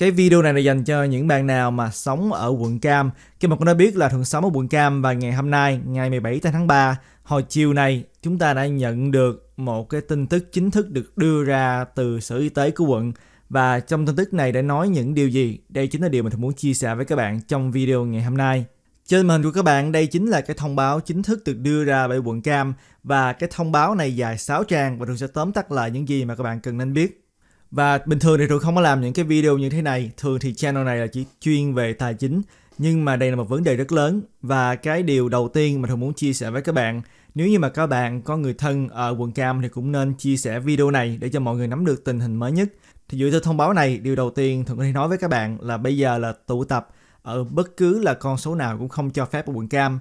cái video này là dành cho những bạn nào mà sống ở quận Cam. Khi mà con đã biết là thường sống ở quận Cam và ngày hôm nay, ngày 17 tháng 3, hồi chiều này chúng ta đã nhận được một cái tin tức chính thức được đưa ra từ Sở Y tế của quận. Và trong tin tức này đã nói những điều gì? Đây chính là điều mình muốn chia sẻ với các bạn trong video ngày hôm nay. Trên màn hình của các bạn, đây chính là cái thông báo chính thức được đưa ra bởi quận Cam và cái thông báo này dài 6 trang và tôi sẽ tóm tắt lại những gì mà các bạn cần nên biết. Và bình thường thì tôi không có làm những cái video như thế này Thường thì channel này là chỉ chuyên về tài chính Nhưng mà đây là một vấn đề rất lớn Và cái điều đầu tiên mà tôi muốn chia sẻ với các bạn Nếu như mà các bạn có người thân ở quận Cam Thì cũng nên chia sẻ video này để cho mọi người nắm được tình hình mới nhất Thì dựa theo thông báo này, điều đầu tiên Thường có thể nói với các bạn là bây giờ là tụ tập ở bất cứ là con số nào cũng không cho phép ở quận Cam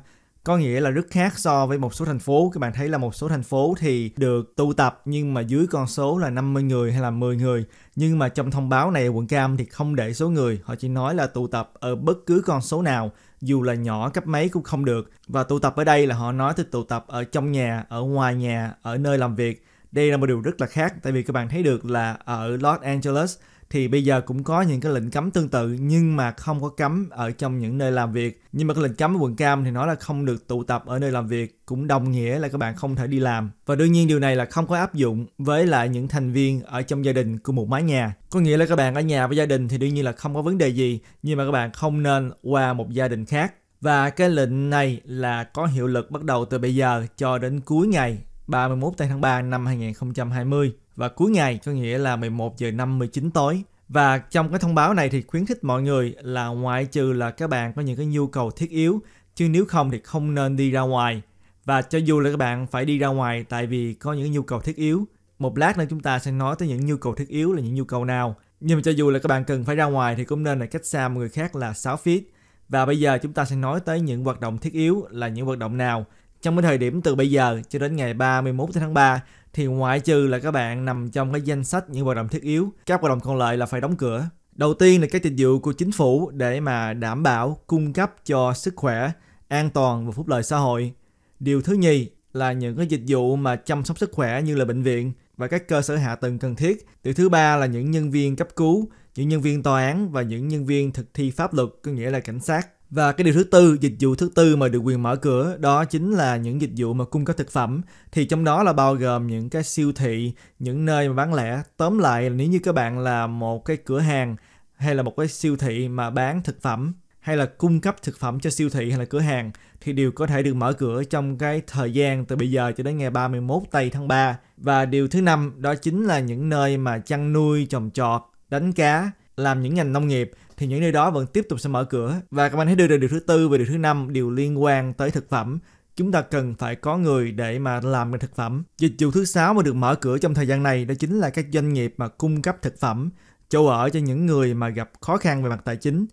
có nghĩa là rất khác so với một số thành phố các bạn thấy là một số thành phố thì được tụ tập nhưng mà dưới con số là 50 người hay là 10 người nhưng mà trong thông báo này quận cam thì không để số người họ chỉ nói là tụ tập ở bất cứ con số nào dù là nhỏ cấp mấy cũng không được và tụ tập ở đây là họ nói thì tụ tập ở trong nhà ở ngoài nhà ở nơi làm việc đây là một điều rất là khác tại vì các bạn thấy được là ở Los Angeles thì bây giờ cũng có những cái lệnh cấm tương tự nhưng mà không có cấm ở trong những nơi làm việc nhưng mà cái lệnh cấm ở quận cam thì nói là không được tụ tập ở nơi làm việc cũng đồng nghĩa là các bạn không thể đi làm và đương nhiên điều này là không có áp dụng với lại những thành viên ở trong gia đình của một mái nhà có nghĩa là các bạn ở nhà với gia đình thì đương nhiên là không có vấn đề gì nhưng mà các bạn không nên qua một gia đình khác và cái lệnh này là có hiệu lực bắt đầu từ bây giờ cho đến cuối ngày 31 tháng 3 năm 2020 và cuối ngày có nghĩa là 11 giờ 59 tối. Và trong cái thông báo này thì khuyến khích mọi người là ngoại trừ là các bạn có những cái nhu cầu thiết yếu chứ nếu không thì không nên đi ra ngoài. Và cho dù là các bạn phải đi ra ngoài tại vì có những nhu cầu thiết yếu. Một lát nữa chúng ta sẽ nói tới những nhu cầu thiết yếu là những nhu cầu nào. Nhưng mà cho dù là các bạn cần phải ra ngoài thì cũng nên là cách xa một người khác là 6 feet. Và bây giờ chúng ta sẽ nói tới những hoạt động thiết yếu là những hoạt động nào trong cái thời điểm từ bây giờ cho đến ngày 31 tháng 3 thì ngoại trừ là các bạn nằm trong cái danh sách những hoạt động thiết yếu, các hoạt động còn lại là phải đóng cửa. Đầu tiên là các dịch vụ của chính phủ để mà đảm bảo cung cấp cho sức khỏe, an toàn và phúc lợi xã hội. Điều thứ nhì là những cái dịch vụ mà chăm sóc sức khỏe như là bệnh viện và các cơ sở hạ tầng cần thiết. Điều thứ ba là những nhân viên cấp cứu, những nhân viên tòa án và những nhân viên thực thi pháp luật, có nghĩa là cảnh sát. Và cái điều thứ tư, dịch vụ thứ tư mà được quyền mở cửa đó chính là những dịch vụ mà cung cấp thực phẩm. Thì trong đó là bao gồm những cái siêu thị, những nơi mà bán lẻ. Tóm lại nếu như các bạn là một cái cửa hàng hay là một cái siêu thị mà bán thực phẩm hay là cung cấp thực phẩm cho siêu thị hay là cửa hàng thì đều có thể được mở cửa trong cái thời gian từ bây giờ cho đến ngày 31 tây tháng 3. Và điều thứ năm đó chính là những nơi mà chăn nuôi, trồng trọt, đánh cá làm những ngành nông nghiệp thì những nơi đó vẫn tiếp tục sẽ mở cửa và các bạn hãy đưa ra điều thứ tư và điều thứ năm điều liên quan tới thực phẩm chúng ta cần phải có người để mà làm cái thực phẩm dịch vụ thứ sáu mà được mở cửa trong thời gian này đó chính là các doanh nghiệp mà cung cấp thực phẩm chỗ ở cho những người mà gặp khó khăn về mặt tài chính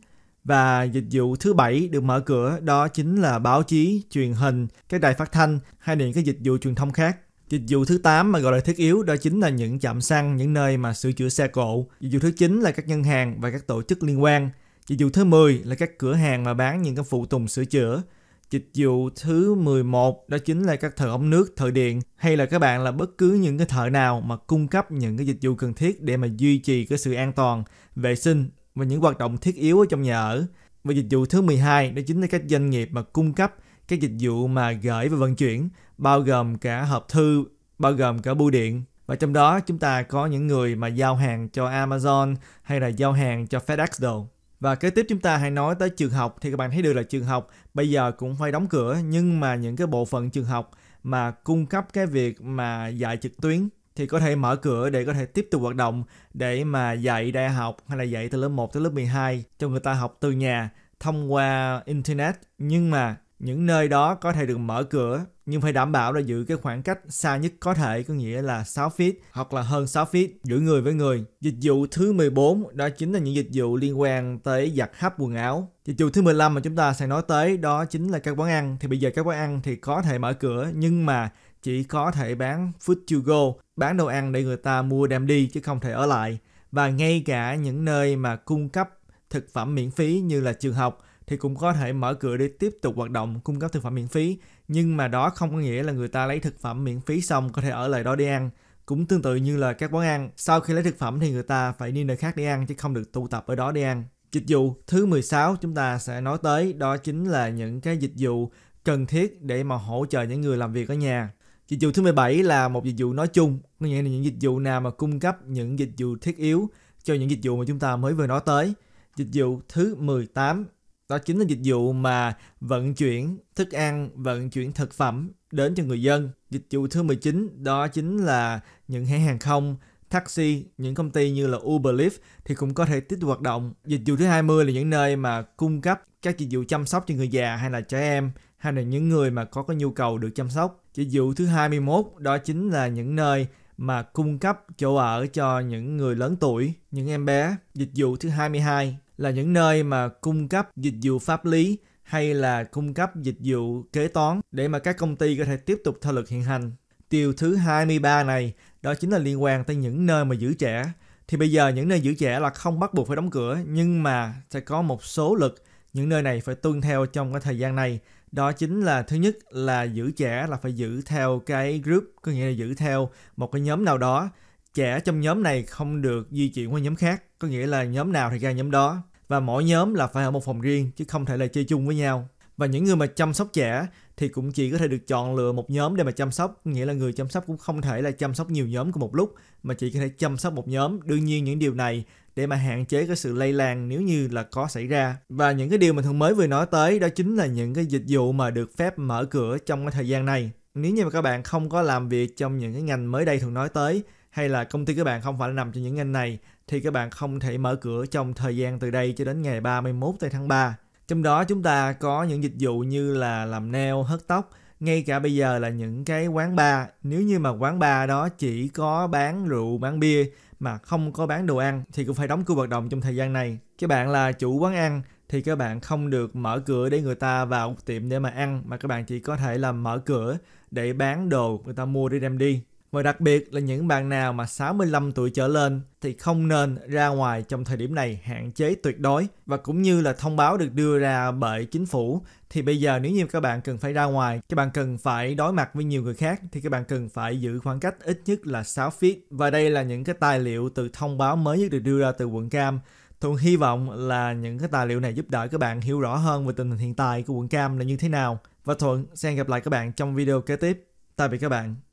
và dịch vụ thứ bảy được mở cửa đó chính là báo chí truyền hình các đài phát thanh hay những cái dịch vụ truyền thông khác Dịch vụ thứ 8 mà gọi là thiết yếu đó chính là những chạm xăng, những nơi mà sửa chữa xe cộ. Dịch vụ thứ 9 là các ngân hàng và các tổ chức liên quan. Dịch vụ thứ 10 là các cửa hàng mà bán những cái phụ tùng sửa chữa. Dịch vụ thứ 11 đó chính là các thợ ống nước, thợ điện hay là các bạn là bất cứ những cái thợ nào mà cung cấp những cái dịch vụ cần thiết để mà duy trì cái sự an toàn, vệ sinh và những hoạt động thiết yếu ở trong nhà ở. Và dịch vụ thứ 12 đó chính là các doanh nghiệp mà cung cấp các dịch vụ mà gửi và vận chuyển bao gồm cả hộp thư, bao gồm cả bưu điện và trong đó chúng ta có những người mà giao hàng cho Amazon hay là giao hàng cho FedEx đồ. Và kế tiếp chúng ta hãy nói tới trường học thì các bạn thấy được là trường học bây giờ cũng phải đóng cửa nhưng mà những cái bộ phận trường học mà cung cấp cái việc mà dạy trực tuyến thì có thể mở cửa để có thể tiếp tục hoạt động để mà dạy đại học hay là dạy từ lớp 1 tới lớp 12 cho người ta học từ nhà thông qua internet nhưng mà những nơi đó có thể được mở cửa nhưng phải đảm bảo là giữ cái khoảng cách xa nhất có thể có nghĩa là 6 feet hoặc là hơn 6 feet giữa người với người. Dịch vụ thứ 14 đó chính là những dịch vụ liên quan tới giặt hấp quần áo. Dịch vụ thứ 15 mà chúng ta sẽ nói tới đó chính là các quán ăn. Thì bây giờ các quán ăn thì có thể mở cửa nhưng mà chỉ có thể bán food to go, bán đồ ăn để người ta mua đem đi chứ không thể ở lại. Và ngay cả những nơi mà cung cấp thực phẩm miễn phí như là trường học thì cũng có thể mở cửa để tiếp tục hoạt động cung cấp thực phẩm miễn phí nhưng mà đó không có nghĩa là người ta lấy thực phẩm miễn phí xong có thể ở lại đó đi ăn cũng tương tự như là các quán ăn sau khi lấy thực phẩm thì người ta phải đi nơi khác đi ăn chứ không được tụ tập ở đó đi ăn dịch vụ thứ 16 chúng ta sẽ nói tới đó chính là những cái dịch vụ cần thiết để mà hỗ trợ những người làm việc ở nhà Dịch vụ thứ 17 là một dịch vụ nói chung, có nghĩa là những dịch vụ nào mà cung cấp những dịch vụ thiết yếu cho những dịch vụ mà chúng ta mới vừa nói tới. Dịch vụ thứ 18 đó chính là dịch vụ mà vận chuyển thức ăn, vận chuyển thực phẩm đến cho người dân. Dịch vụ thứ 19 đó chính là những hãng hàng không, taxi, những công ty như là Uber, Lyft thì cũng có thể tiếp tục hoạt động. Dịch vụ thứ 20 là những nơi mà cung cấp các dịch vụ chăm sóc cho người già hay là trẻ em hay là những người mà có cái nhu cầu được chăm sóc. Dịch vụ thứ 21 đó chính là những nơi mà cung cấp chỗ ở cho những người lớn tuổi, những em bé. Dịch vụ thứ 22 là những nơi mà cung cấp dịch vụ pháp lý hay là cung cấp dịch vụ kế toán để mà các công ty có thể tiếp tục theo luật hiện hành. Điều thứ 23 này đó chính là liên quan tới những nơi mà giữ trẻ. Thì bây giờ những nơi giữ trẻ là không bắt buộc phải đóng cửa nhưng mà sẽ có một số luật những nơi này phải tuân theo trong cái thời gian này. Đó chính là thứ nhất là giữ trẻ là phải giữ theo cái group, có nghĩa là giữ theo một cái nhóm nào đó trẻ trong nhóm này không được di chuyển qua nhóm khác có nghĩa là nhóm nào thì ra nhóm đó và mỗi nhóm là phải ở một phòng riêng chứ không thể là chơi chung với nhau và những người mà chăm sóc trẻ thì cũng chỉ có thể được chọn lựa một nhóm để mà chăm sóc nghĩa là người chăm sóc cũng không thể là chăm sóc nhiều nhóm cùng một lúc mà chỉ có thể chăm sóc một nhóm đương nhiên những điều này để mà hạn chế cái sự lây lan nếu như là có xảy ra và những cái điều mà thường mới vừa nói tới đó chính là những cái dịch vụ mà được phép mở cửa trong cái thời gian này nếu như mà các bạn không có làm việc trong những cái ngành mới đây thường nói tới hay là công ty các bạn không phải nằm trong những ngành này thì các bạn không thể mở cửa trong thời gian từ đây cho đến ngày 31 tháng 3. Trong đó chúng ta có những dịch vụ như là làm nail, hớt tóc, ngay cả bây giờ là những cái quán bar, nếu như mà quán bar đó chỉ có bán rượu, bán bia mà không có bán đồ ăn thì cũng phải đóng cửa hoạt động trong thời gian này. Các bạn là chủ quán ăn thì các bạn không được mở cửa để người ta vào tiệm để mà ăn mà các bạn chỉ có thể là mở cửa để bán đồ người ta mua đi đem đi và đặc biệt là những bạn nào mà 65 tuổi trở lên thì không nên ra ngoài trong thời điểm này hạn chế tuyệt đối và cũng như là thông báo được đưa ra bởi chính phủ thì bây giờ nếu như các bạn cần phải ra ngoài, các bạn cần phải đối mặt với nhiều người khác thì các bạn cần phải giữ khoảng cách ít nhất là 6 feet và đây là những cái tài liệu từ thông báo mới nhất được đưa ra từ quận Cam. Thuận hy vọng là những cái tài liệu này giúp đỡ các bạn hiểu rõ hơn về tình hình hiện tại của quận Cam là như thế nào. Và Thuận sẽ gặp lại các bạn trong video kế tiếp. Tạm biệt các bạn.